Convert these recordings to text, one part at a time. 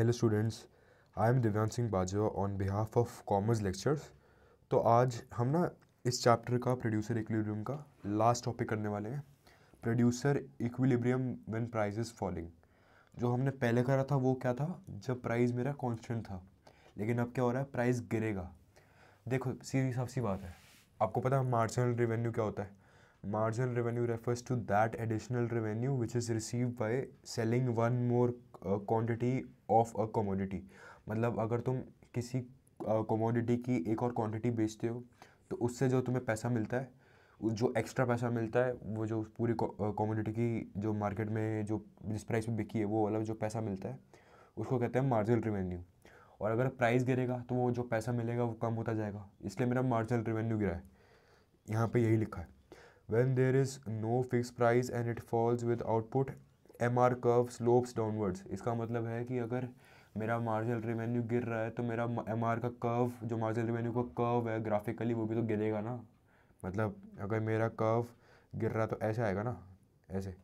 hello students I am Divyang Singh Bajwa on behalf of commerce lectures तो आज हम ना इस चैप्टर का प्रोड्यूसर इक्विलिब्रियम का लास्ट टॉपिक करने वाले हैं producer equilibrium when price is falling जो हमने पहले करा था वो क्या था जब प्राइस मेरा कांस्टेंट था लेकिन अब क्या हो रहा है प्राइस गिरेगा देखो सीधी साफ सी बात है आपको पता है मार्जिनल रेवेन्यू क्या होता है marginal revenue refers to that additional revenue which is receive by selling one more quantity of a commodity मतलब अगर तुम किसी कमोडिटी uh, की एक और क्वांटिटी बेचते हो तो उससे जो तुम्हें पैसा मिलता है जो एक्स्ट्रा पैसा मिलता है वो जो पूरी कॉमोडिटी की जो मार्केट में जो जिस प्राइस में बिकी है वो अलग जो पैसा मिलता है उसको कहते हैं मार्जिनल रेवेन्यू और अगर प्राइस गिरेगा तो वो जो पैसा मिलेगा वो कम होता जाएगा इसलिए मेरा मार्जिनल रेवेन्यू गिरा है यहाँ पर यही लिखा है when there is no fix price and it falls with output M R curve slopes downwards इसका मतलब है कि अगर मेरा मार्जिनल रेवेन्यू गिर रहा है तो मेरा एम आर का कर्व जो मार्जिनल रेवेन्यू का कर्व है ग्राफिकली वो भी तो गिरेगा ना मतलब अगर मेरा कर्व गिर रहा है तो ऐसे आएगा ना ऐसे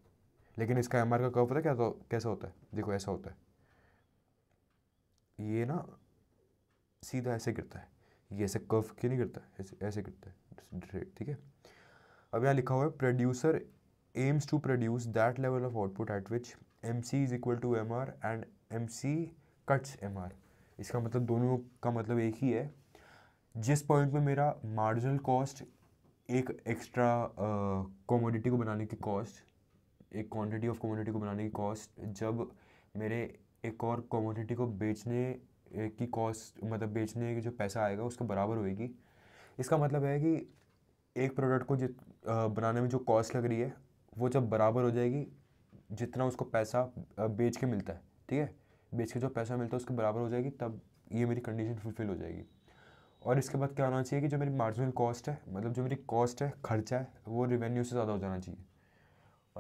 लेकिन इसका एम आर का कर्व पता क्या तो कैसा होता है देखो ऐसा होता है ये ना सीधा ऐसे गिरता है ये ऐसे कर्व क्यों नहीं गिरता ऐसे ऐसे गिरता है ठीक है अब यहाँ लिखा हुआ है producer aims to produce that level of output at which MC is equal to MR and MC cuts MR इसका मतलब दोनों का मतलब एक ही है जिस पॉइंट पे मेरा मार्जिनल कॉस्ट एक एक्स्ट्रा कॉमोडिटी को बनाने की कॉस्ट एक क्वांटिटी ऑफ कॉमोडिटी को बनाने की कॉस्ट जब मेरे एक और कमोडिटी को बेचने की कॉस्ट मतलब बेचने के जो पैसा आएगा उसके बराबर होएगी इसका मतलब है कि एक प्रोडक्ट को जित बनाने में जो कॉस्ट लग रही है वो जब बराबर हो जाएगी जितना उसको पैसा बेच के मिलता है ठीक है बेच के जो पैसा मिलता है उसके बराबर हो जाएगी तब ये मेरी कंडीशन फुलफिल हो जाएगी और इसके बाद क्या होना चाहिए कि जो मेरी मार्जिनल कॉस्ट है मतलब जो मेरी कॉस्ट है खर्चा है वो रिवेन्यू से ज़्यादा हो जाना चाहिए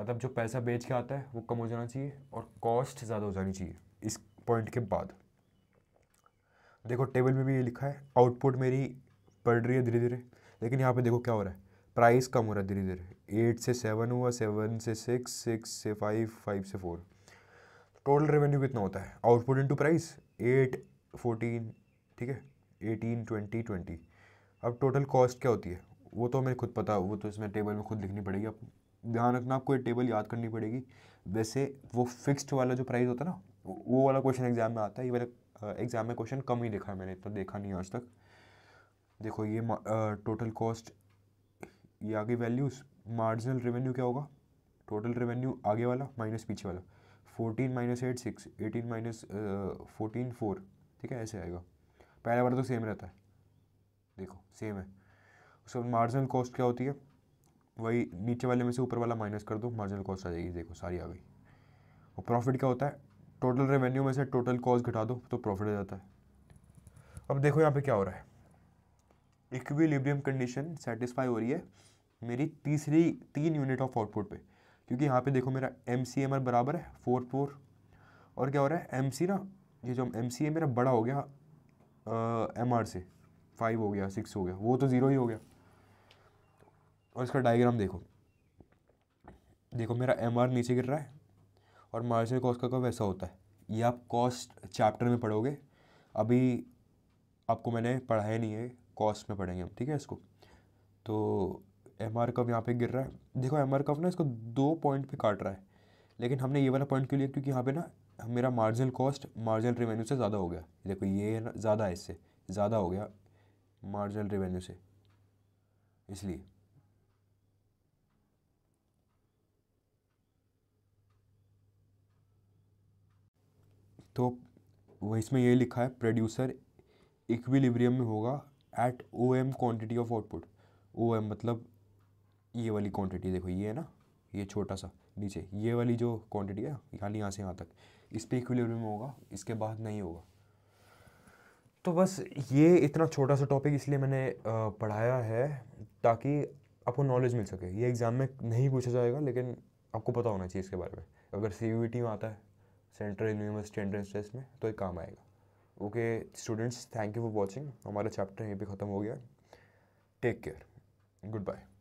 मतलब जो पैसा बेच के आता है वो कम हो जाना चाहिए और कॉस्ट ज़्यादा हो जानी चाहिए इस पॉइंट के बाद देखो टेबल में भी ये लिखा है आउटपुट मेरी बढ़ रही है धीरे धीरे लेकिन यहाँ पे देखो क्या हो रहा है प्राइस कम हो रहा है धीरे धीरे एट से सेवन हुआ सेवन से सिक्स सिक्स से फाइव फाइव से फोर टोटल रेवेन्यू कितना होता है output into price eight fourteen ठीक है एटीन ट्वेंटी ट्वेंटी अब टोटल कॉस्ट क्या होती है वो तो हमें खुद पता वो तो इसमें टेबल में खुद लिखनी पड़ेगी आप ध्यान रखना आपको ये टेबल याद करनी पड़ेगी वैसे वो फिक्स्ड वाला जो प्राइस होता है ना वो वाला क्वेश्चन एग्जाम में आता है ये वाला एग्जाम में क्वेश्चन कम ही देखा है मैंने इतना देखा नहीं आज तक देखो ये टोटल कॉस्ट ये आगे वैल्यूज़ मार्जिनल रेवेन्यू क्या होगा टोटल रेवेन्यू आगे वाला माइनस पीछे वाला fourteen minus eight six eighteen minus fourteen four ठीक है ऐसे आएगा पहला बार तो सेम रहता है देखो सेम है उसके बाद मार्जिनल कॉस्ट क्या होती है वही नीचे वाले में से ऊपर वाला माइनस कर दो मार्जिनल कॉस्ट आ जाएगी देखो सारी आ गई और प्रॉफिट क्या होता है टोटल रेवेन्यू में से टोटल कॉस्ट घटा दो तो प्रॉफिट आ जाता है अब देखो यहाँ पे क्या हो रहा है इक्विलिब्रियम कंडीशन सेटिस्फाई हो रही है मेरी तीसरी तीन यूनिट ऑफ आउटपुट पे क्योंकि यहाँ पे देखो मेरा एम सी एम आर बराबर है फोर फोर और क्या हो रहा है एम सी ना ये जो एम सी है मेरा बड़ा हो गया एम आर से फाइव हो गया सिक्स हो गया वो तो ज़ीरो ही हो गया और इसका डायग्राम देखो देखो मेरा एम आर नीचे गिर रहा है और मार्जिनल कॉस्ट का वैसा होता है ये आप कॉस्ट चैप्टर में पढ़ोगे अभी आपको मैंने पढ़ाया नहीं है कॉस्ट में पढ़ेंगे हम ठीक है इसको तो एम आर कव यहाँ पर गिर रहा है देखो एम आर कव ना इसको दो पॉइंट पे काट रहा है लेकिन हमने ये वाला पॉइंट क्यों लिया क्योंकि यहाँ पे ना मेरा मार्जिनल कॉस्ट मार्जिनल रेवेन्यू से ज़्यादा हो गया देखो ये ना ज़्यादा है इससे ज़्यादा हो गया मार्जिनल रेवेन्यू से इसलिए तो वह इसमें ये लिखा है प्रोड्यूसर इक्विलिब्रियम में होगा at O M quantity of output O M मतलब ये वाली क्वांटिटी देखो ये है ना ये छोटा सा नीचे ये वाली जो क्वांटिटी है यानी यहाँ से यहाँ तक इस पर इक्विलिब्रियम होगा इसके बाद नहीं होगा तो बस ये इतना छोटा सा टॉपिक इसलिए मैंने पढ़ाया है ताकि आपको नॉलेज मिल सके ये एग्ज़ाम में नहीं पूछा जाएगा लेकिन आपको पता होना चाहिए इसके बारे में अगर सी यू टी में आता है सेंट्रल यूनिवर्सिटी एंट्रेंस टेस्ट में तो एक काम आएगा okay students thank you for watching हमारा चैप्टर यहीं पर ख़त्म हो गया टेक केयर गुड बाय